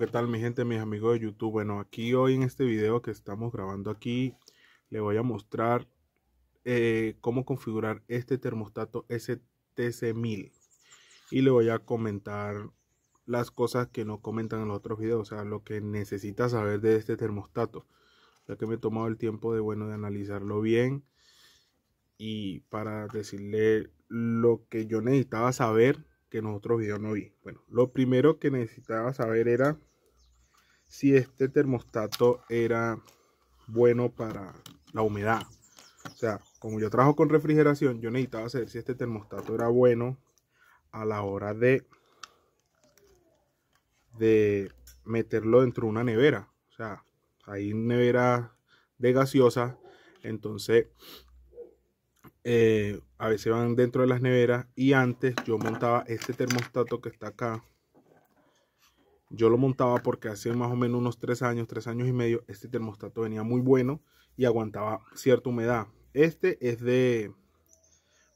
¿qué tal mi gente, mis amigos de YouTube? Bueno, aquí hoy en este video que estamos grabando aquí, le voy a mostrar eh, cómo configurar este termostato STC1000. Y le voy a comentar las cosas que no comentan en los otros videos, o sea, lo que necesita saber de este termostato. Ya que me he tomado el tiempo de, bueno, de analizarlo bien y para decirle lo que yo necesitaba saber que en los otros videos no vi. Bueno, lo primero que necesitaba saber era si este termostato era bueno para la humedad. O sea, como yo trabajo con refrigeración, yo necesitaba saber si este termostato era bueno a la hora de, de meterlo dentro de una nevera. O sea, hay neveras de gaseosa, entonces eh, a veces van dentro de las neveras y antes yo montaba este termostato que está acá yo lo montaba porque hace más o menos unos 3 años, 3 años y medio, este termostato venía muy bueno y aguantaba cierta humedad. Este es de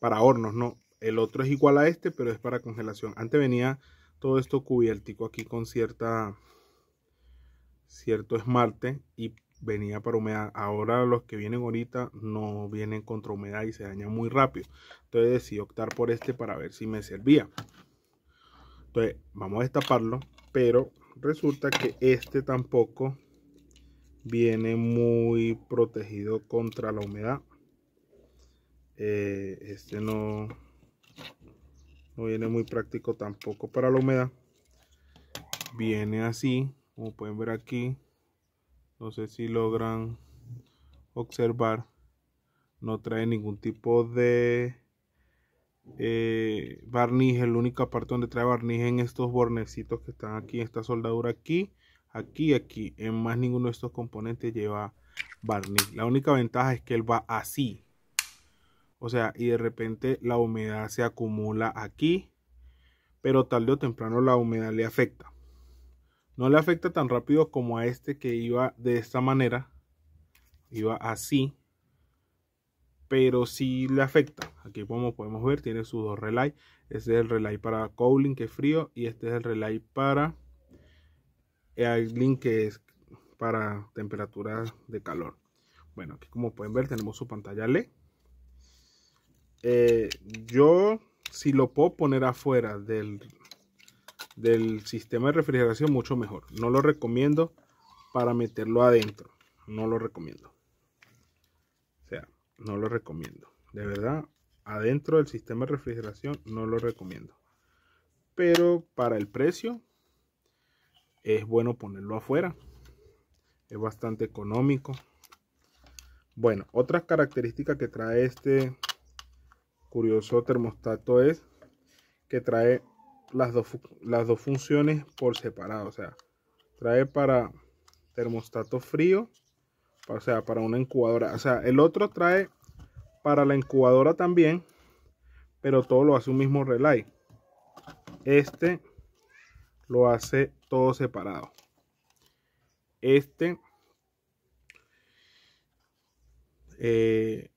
para hornos, ¿no? El otro es igual a este, pero es para congelación. Antes venía todo esto cubiertico aquí con cierta cierto esmalte y venía para humedad. Ahora los que vienen ahorita no vienen contra humedad y se dañan muy rápido. Entonces decidí optar por este para ver si me servía. Entonces vamos a destaparlo pero resulta que este tampoco viene muy protegido contra la humedad eh, este no no viene muy práctico tampoco para la humedad viene así como pueden ver aquí no sé si logran observar no trae ningún tipo de eh, barniz, el única parte donde trae barniz en estos bornecitos que están aquí, esta soldadura aquí, aquí, aquí. En más ninguno de estos componentes lleva barniz. La única ventaja es que él va así. O sea, y de repente la humedad se acumula aquí, pero tarde o temprano la humedad le afecta. No le afecta tan rápido como a este que iba de esta manera, iba así, pero si le afecta. Aquí como podemos ver tiene sus dos relay. Este es el relay para cowling que es frío y este es el relay para eh, airlink que es para temperaturas de calor. Bueno, aquí como pueden ver tenemos su pantalla LED. Eh, yo si lo puedo poner afuera del, del sistema de refrigeración mucho mejor. No lo recomiendo para meterlo adentro. No lo recomiendo no lo recomiendo. De verdad, adentro del sistema de refrigeración no lo recomiendo. Pero para el precio es bueno ponerlo afuera. Es bastante económico. Bueno, otra característica que trae este curioso termostato es que trae las dos, las dos funciones por separado. O sea, trae para termostato frío o sea, para una incubadora. O sea, el otro trae para la incubadora también, pero todo lo hace un mismo relay. Este lo hace todo separado. Este eh,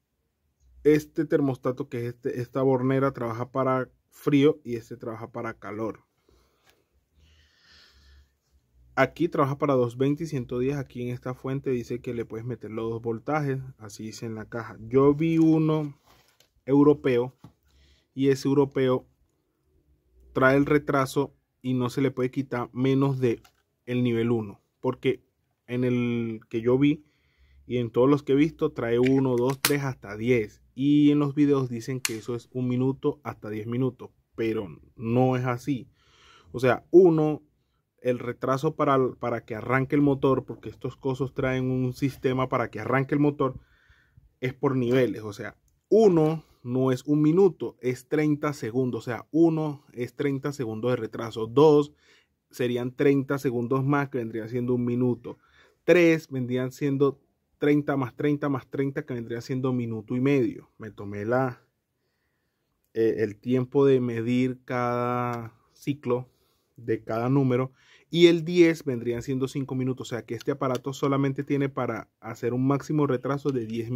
este termostato que es este, esta bornera trabaja para frío y este trabaja para calor. Aquí trabaja para 220 y 110. Aquí en esta fuente dice que le puedes meter los dos voltajes. Así dice en la caja. Yo vi uno europeo y ese europeo trae el retraso y no se le puede quitar menos de el nivel 1. Porque en el que yo vi y en todos los que he visto trae 1, 2, 3 hasta 10. Y en los videos dicen que eso es un minuto hasta 10 minutos. Pero no es así. O sea, uno el retraso para, para que arranque el motor, porque estos cosos traen un sistema para que arranque el motor, es por niveles. O sea, uno no es un minuto, es 30 segundos. O sea, uno es 30 segundos de retraso. Dos serían 30 segundos más, que vendría siendo un minuto. Tres vendrían siendo 30 más 30 más 30, que vendría siendo minuto y medio. Me tomé la, eh, el tiempo de medir cada ciclo de cada número y el 10 vendrían siendo 5 minutos. O sea que este aparato solamente tiene para hacer un máximo retraso de, 10,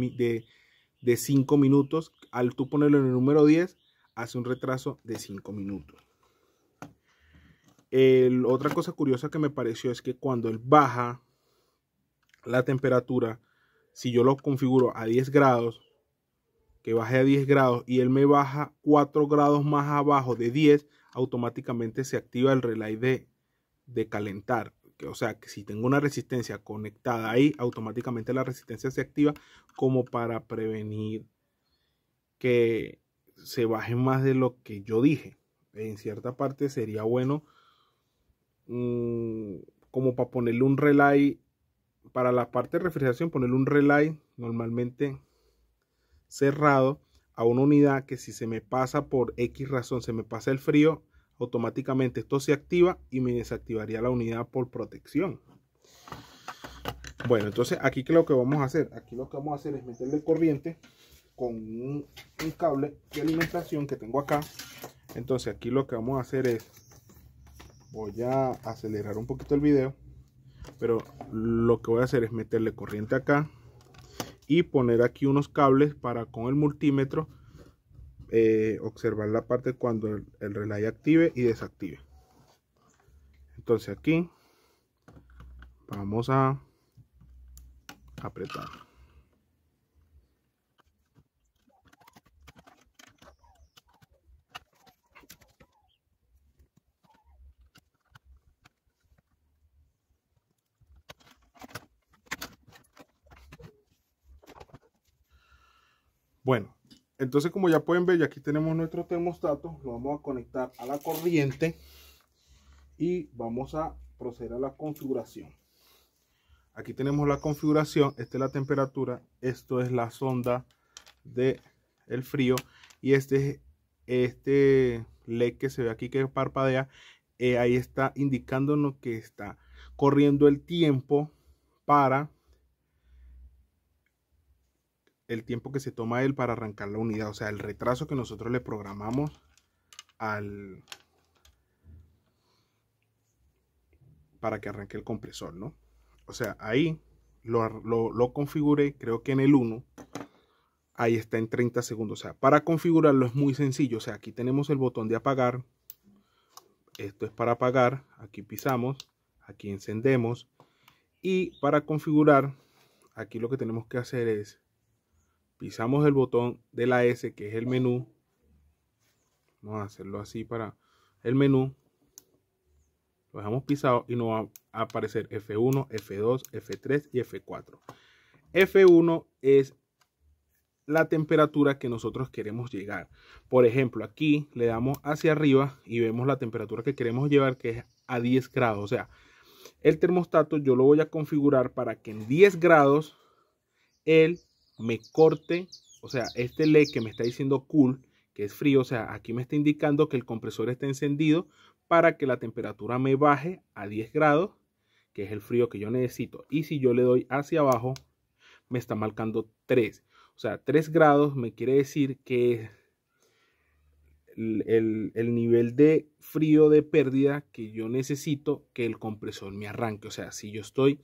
de, 5 minutos. Al tú ponerlo en el número 10, hace un retraso de 5 minutos. otra cosa curiosa que me pareció es que cuando él baja la temperatura, si yo lo configuro a 10 grados, que baje a 10 grados y él me baja 4 grados más abajo de 10, automáticamente se activa el relay de de calentar, que, o sea, que si tengo una resistencia conectada ahí, automáticamente la resistencia se activa como para prevenir que se baje más de lo que yo dije. En cierta parte sería bueno mm, como para ponerle un relay para la parte de refrigeración, ponerle un relay normalmente cerrado a una unidad que si se me pasa por X razón, se me pasa el frío, automáticamente esto se activa y me desactivaría la unidad por protección. Bueno, entonces aquí que lo que vamos a hacer, aquí lo que vamos a hacer es meterle corriente con un, un, cable de alimentación que tengo acá. Entonces aquí lo que vamos a hacer es, voy a acelerar un poquito el video, pero lo que voy a hacer es meterle corriente acá y poner aquí unos cables para con el multímetro eh, observar la parte cuando el, el relay active y desactive entonces aquí vamos a apretar Bueno, entonces, como ya pueden ver, ya aquí tenemos nuestro termostato. Lo vamos a conectar a la corriente. Y vamos a proceder a la configuración. Aquí tenemos la configuración. Esta es la temperatura. Esto es la sonda de frío. Y este, este LED que se ve aquí que parpadea. Eh, ahí está indicándonos que está corriendo el tiempo para el tiempo que se toma él para arrancar la unidad, o sea, el retraso que nosotros le programamos al para que arranque el compresor, ¿no? O sea, ahí lo, lo, creo que en el 1, ahí está en 30 segundos. O sea, para configurarlo es muy sencillo. O sea, aquí tenemos el botón de apagar. Esto es para apagar. Aquí pisamos, aquí encendemos. Y para configurar, aquí lo que tenemos que hacer es Pisamos el botón de la S, que es el menú. Vamos a hacerlo así para el menú. Lo dejamos pisado y nos va a aparecer F1, F2, F3 y F4. F1 es la temperatura que nosotros queremos llegar. Por ejemplo, aquí le damos hacia arriba y vemos la temperatura que queremos llevar, que es a 10 grados. O sea, el termostato yo lo voy a configurar para que en 10 grados el me corte, o sea, este LED que me está diciendo cool, que es frío, o sea, aquí me está indicando que el compresor está encendido para que la temperatura me baje a 10 grados, que es el frío que yo necesito. Y si yo le doy hacia abajo, me está marcando 3. O sea, 3 grados me quiere decir que el, el, nivel de frío de pérdida que yo necesito que el compresor me arranque. O sea, si yo estoy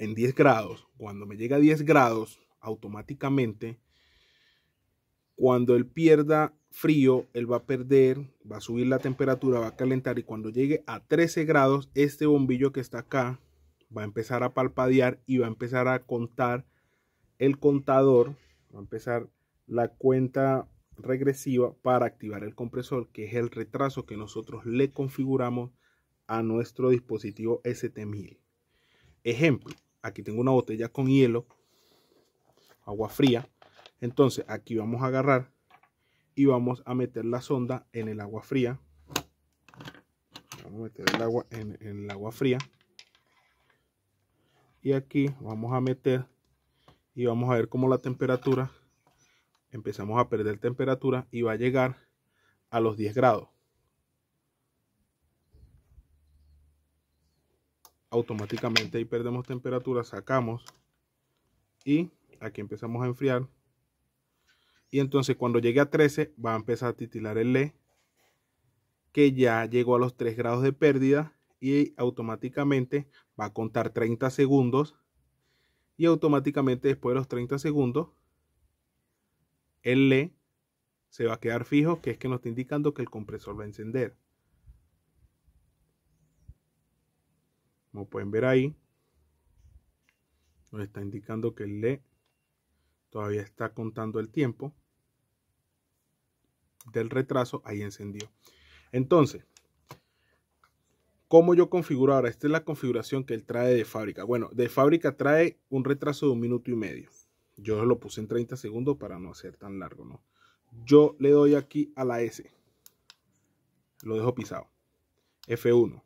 en 10 grados. Cuando me llega a 10 grados, automáticamente, cuando él pierda frío, él va a perder, va a subir la temperatura, va a calentar y cuando llegue a 13 grados, este bombillo que está acá va a empezar a palpadear y va a empezar a contar el contador, va a empezar la cuenta regresiva para activar el compresor, que es el retraso que nosotros le configuramos a nuestro dispositivo ST1000. Ejemplo, Aquí tengo una botella con hielo, agua fría. Entonces aquí vamos a agarrar y vamos a meter la sonda en el agua fría. Vamos a meter el agua en, el agua fría. Y aquí vamos a meter y vamos a ver cómo la temperatura empezamos a perder temperatura y va a llegar a los 10 grados. automáticamente ahí perdemos temperatura, sacamos y aquí empezamos a enfriar. Y entonces cuando llegue a 13 va a empezar a titilar el LED que ya llegó a los 3 grados de pérdida y automáticamente va a contar 30 segundos y automáticamente después de los 30 segundos el LED se va a quedar fijo que es que nos está indicando que el compresor va a encender. Como pueden ver ahí, nos está indicando que le todavía está contando el tiempo del retraso ahí encendió. Entonces, ¿cómo yo configuro ahora? Esta es la configuración que él trae de fábrica. Bueno, de fábrica trae un retraso de un minuto y medio. Yo lo puse en 30 segundos para no hacer tan largo, ¿no? Yo le doy aquí a la S. Lo dejo pisado. F1.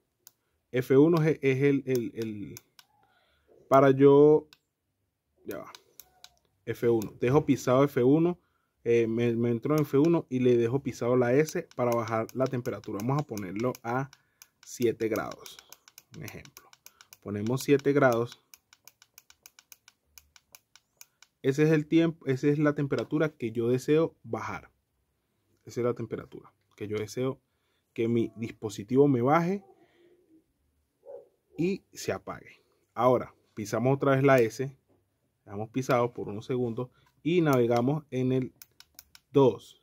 F1 es, el, Para yo... Ya va. F1. Dejo pisado F1. Eh, me, me, entro en F1 y le dejo pisado la S para bajar la temperatura. Vamos a ponerlo a 7 grados. Un ejemplo. Ponemos 7 grados. Ese es el tiempo, esa es la temperatura que yo deseo bajar. Esa es la temperatura que yo deseo que mi dispositivo me baje y se apague. Ahora pisamos otra vez la S, damos pisado por unos segundos y navegamos en el 2.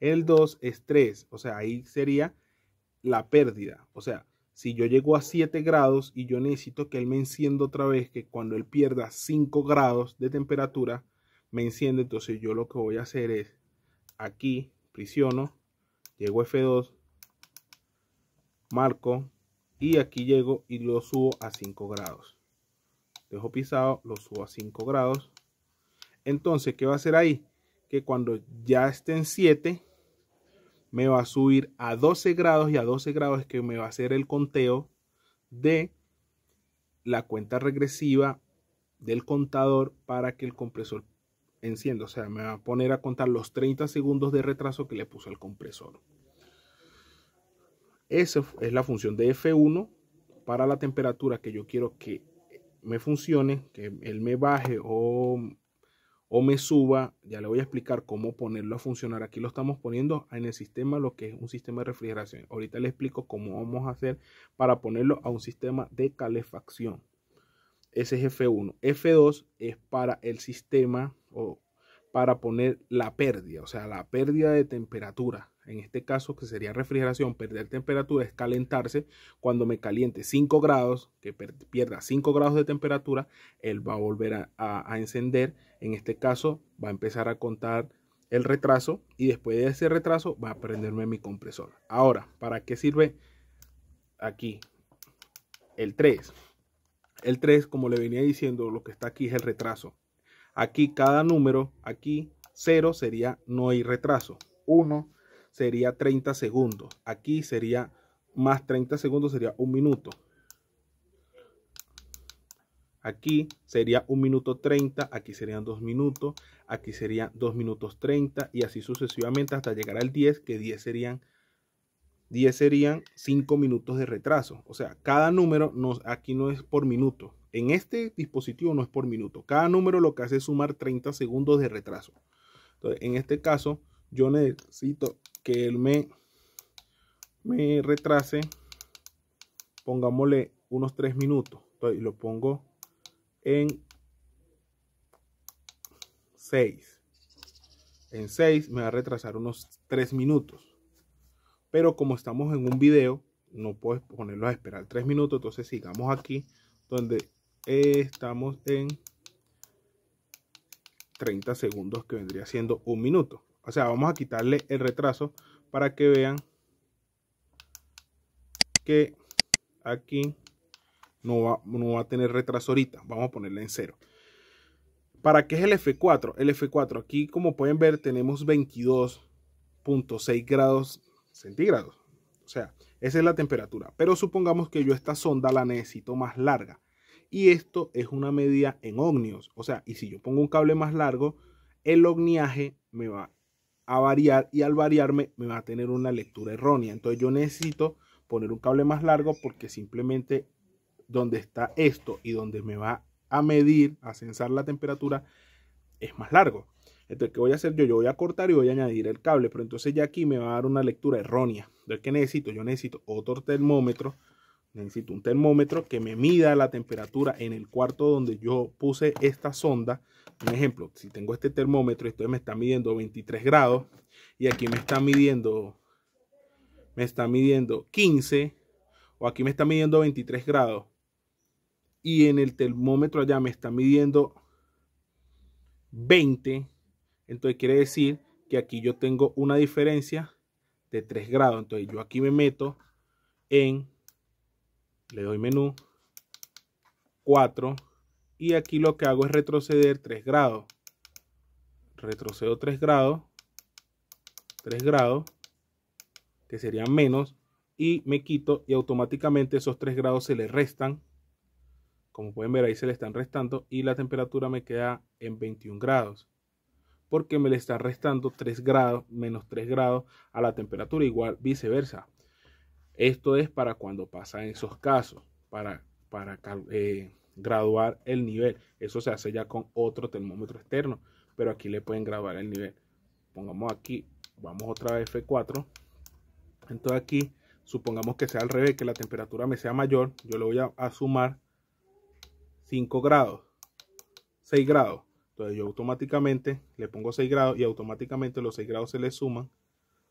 El 2 es 3, o sea, ahí sería la pérdida. O sea, si yo llego a 7 grados y yo necesito que él me encienda otra vez, que cuando él pierda 5 grados de temperatura, me enciende. Entonces yo lo que voy a hacer es aquí, prisiono, llego F2, marco, y aquí llego y lo subo a 5 grados dejo pisado lo subo a 5 grados entonces qué va a hacer ahí que cuando ya esté en 7 me va a subir a 12 grados y a 12 grados es que me va a hacer el conteo de la cuenta regresiva del contador para que el compresor encienda. O sea, me va a poner a contar los 30 segundos de retraso que le puso el compresor. Esa es la función de F1 para la temperatura que yo quiero que me funcione, que él me baje o, me suba. Ya le voy a explicar cómo ponerlo a funcionar. Aquí lo estamos poniendo en el sistema, lo que es un sistema de refrigeración. Ahorita le explico cómo vamos a hacer para ponerlo a un sistema de calefacción. Ese es F1. F2 es para el sistema o para poner la pérdida, o sea, la pérdida de temperatura. En este caso, que sería refrigeración, perder temperatura es calentarse. Cuando me caliente 5 grados, que pierda 5 grados de temperatura, él va a volver a, encender. En este caso, va a empezar a contar el retraso y después de ese retraso va a prenderme mi compresor. Ahora, ¿para qué sirve aquí el 3? El 3, como le venía diciendo, lo que está aquí es el retraso. Aquí cada número, aquí 0 sería no hay retraso. 1 sería 30 segundos. Aquí sería más 30 segundos, sería un minuto. Aquí sería 1 minuto 30, aquí serían 2 minutos, aquí serían 2 minutos 30 y así sucesivamente hasta llegar al 10, que 10 serían 10 serían 5 minutos de retraso. O sea, cada número aquí no es por minuto, en este dispositivo no es por minuto. Cada número lo que hace es sumar 30 segundos de retraso. Entonces, en este caso, yo necesito que él me, me retrase, pongámosle unos 3 minutos. Entonces, lo pongo en 6. En 6 me va a retrasar unos 3 minutos. Pero como estamos en un video, no puedes ponerlo a esperar 3 minutos. Entonces sigamos aquí donde estamos en 30 segundos que vendría siendo un minuto. O sea, vamos a quitarle el retraso para que vean que aquí no va, no va a tener retraso ahorita. Vamos a ponerle en cero. ¿Para qué es el F4? El F4 aquí, como pueden ver, tenemos 22.6 grados centígrados. O sea, esa es la temperatura. Pero supongamos que yo esta sonda la necesito más larga y esto es una medida en ohmios. O sea, y si yo pongo un cable más largo, el ohmiaje me va a variar y al variarme me va a tener una lectura errónea. Entonces yo necesito poner un cable más largo porque simplemente donde está esto y donde me va a medir, a censar la temperatura, es más largo. Entonces, ¿qué voy a hacer yo? Yo voy a cortar y voy a añadir el cable, pero entonces ya aquí me va a dar una lectura errónea. Entonces, ¿qué necesito? Yo necesito otro termómetro necesito un termómetro que me mida la temperatura en el cuarto donde yo puse esta sonda. Un ejemplo, si tengo este termómetro, esto me está midiendo 23 grados y aquí me está midiendo me está midiendo 15 o aquí me está midiendo 23 grados y en el termómetro allá me está midiendo 20, entonces quiere decir que aquí yo tengo una diferencia de 3 grados. Entonces yo aquí me meto en le doy menú 4 y aquí lo que hago es retroceder 3 grados retrocedo 3 grados 3 grados que serían menos y me quito y automáticamente esos 3 grados se le restan como pueden ver ahí se le están restando y la temperatura me queda en 21 grados porque me le están restando 3 grados menos 3 grados a la temperatura igual viceversa esto es para cuando pasa en esos casos, para, para eh, graduar el nivel. Eso se hace ya con otro termómetro externo, pero aquí le pueden graduar el nivel. Pongamos aquí, vamos otra vez F4. Entonces aquí, supongamos que sea al revés, que la temperatura me sea mayor, yo le voy a, a sumar 5 grados, 6 grados. Entonces yo automáticamente le pongo 6 grados y automáticamente los 6 grados se le suman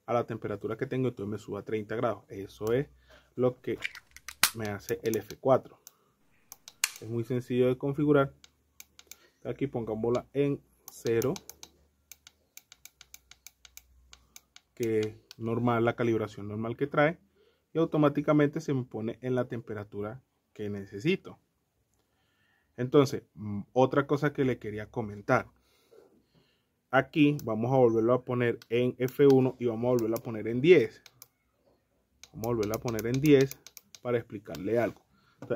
a la temperatura que tengo, entonces me suba 30 grados. Eso es lo que me hace el F4. Es muy sencillo de configurar. Aquí pongámosla en 0. Que es normal, la calibración normal que trae. Y automáticamente se me pone en la temperatura que necesito. Entonces, mm, otra cosa que le quería comentar aquí vamos a volverlo a poner en F1 y vamos a volverlo a poner en 10. Vamos a volverlo a poner en 10 para explicarle algo.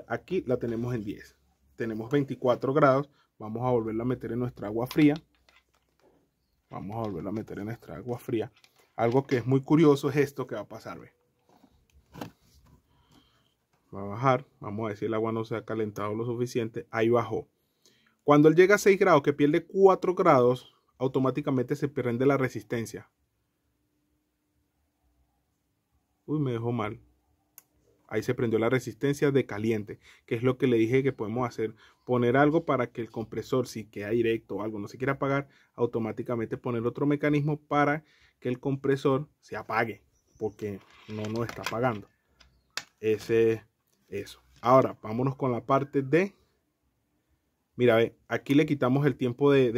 aquí la tenemos en 10. Tenemos 24 grados. Vamos a volverla a meter en nuestra agua fría. Vamos a volverla a meter en nuestra agua fría. Algo que es muy curioso es esto que va a pasar. Va a bajar. Vamos a ver si el agua no se ha calentado lo suficiente. Ahí bajó. Cuando él llega a 6 grados, que pierde 4 grados, automáticamente se prende la resistencia. Uy, me dejó mal. Ahí se prendió la resistencia de caliente, que es lo que le dije que podemos hacer. Poner algo para que el compresor, si queda directo o algo no se quiera apagar, automáticamente poner otro mecanismo para que el compresor se apague, porque no nos está apagando. Ese eso. Ahora, vámonos con la parte de... Mira, ve, aquí le quitamos el tiempo de,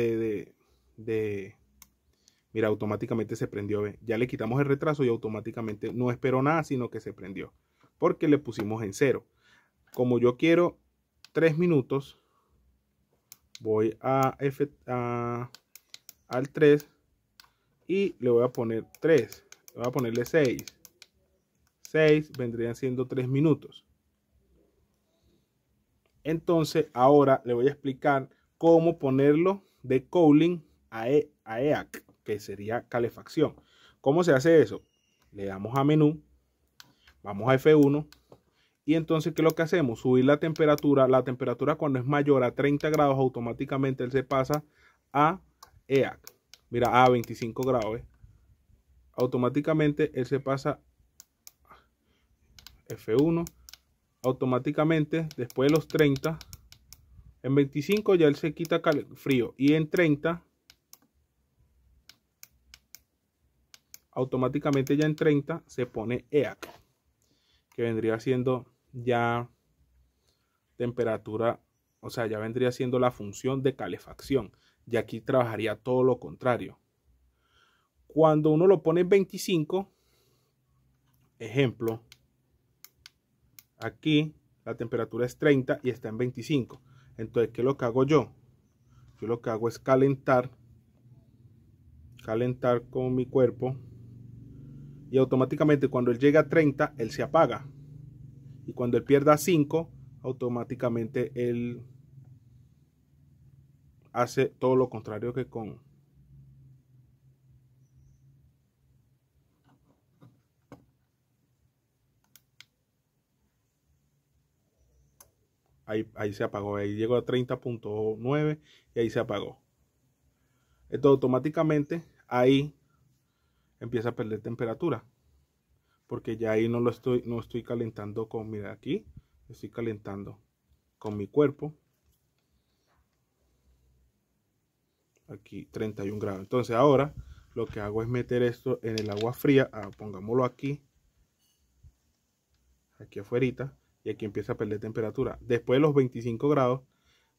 de... Mira, automáticamente se prendió. Ya le quitamos el retraso y automáticamente no esperó nada, sino que se prendió. Porque le pusimos en cero. Como yo quiero 3 minutos, voy a, a al 3 y le voy a poner 3. Le voy a ponerle 6. 6 vendrían siendo 3 minutos. Entonces, ahora le voy a explicar cómo ponerlo de cooling a EAC, que sería calefacción. ¿Cómo se hace eso? Le damos a menú, vamos a F1 y entonces ¿qué es lo que hacemos? Subir la temperatura. La temperatura cuando es mayor a 30 grados automáticamente él se pasa a EAC. Mira, a 25 grados. Automáticamente él se pasa F1. Automáticamente después de los 30, en 25 ya él se quita frío y en 30 automáticamente ya en 30 se pone EAC, que vendría siendo ya temperatura, o sea, ya vendría siendo la función de calefacción. Y aquí trabajaría todo lo contrario. Cuando uno lo pone en 25, ejemplo, aquí la temperatura es 30 y está en 25. Entonces, ¿qué es lo que hago yo? Yo lo que hago es calentar, calentar con mi cuerpo y automáticamente cuando él llega a 30, él se apaga. Y cuando él pierda 5, automáticamente él hace todo lo contrario que con Ahí, se apagó, ahí llegó a 30.9 y ahí se apagó. Esto automáticamente ahí empieza a perder temperatura. Porque ya ahí no lo estoy, no estoy calentando con, mira aquí, estoy calentando con mi cuerpo. Aquí 31 grados. Entonces ahora lo que hago es meter esto en el agua fría. Ah, pongámoslo aquí. Aquí afuera. Y aquí empieza a perder temperatura. Después de los 25 grados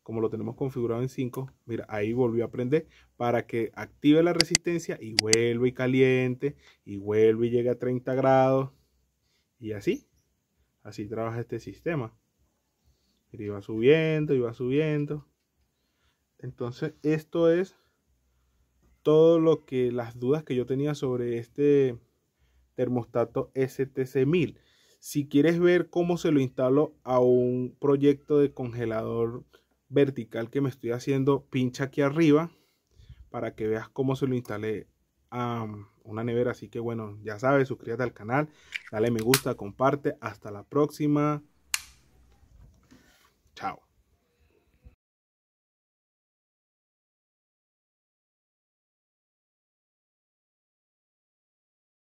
como lo tenemos configurado en 5, mira, ahí volvió a prender para que active la resistencia y vuelve y caliente, y vuelve y llegue a 30 grados, y así, así trabaja este sistema. Y va subiendo, y va subiendo. Entonces, esto es todo lo que las dudas que yo tenía sobre este termostato STC1000. Si quieres ver cómo se lo instalo a un proyecto de congelador vertical que me estoy haciendo, pincha aquí arriba para que veas cómo se lo instalé a um, una nevera. Así que bueno, ya sabes, suscríbete al canal, dale me gusta, comparte. Hasta la próxima.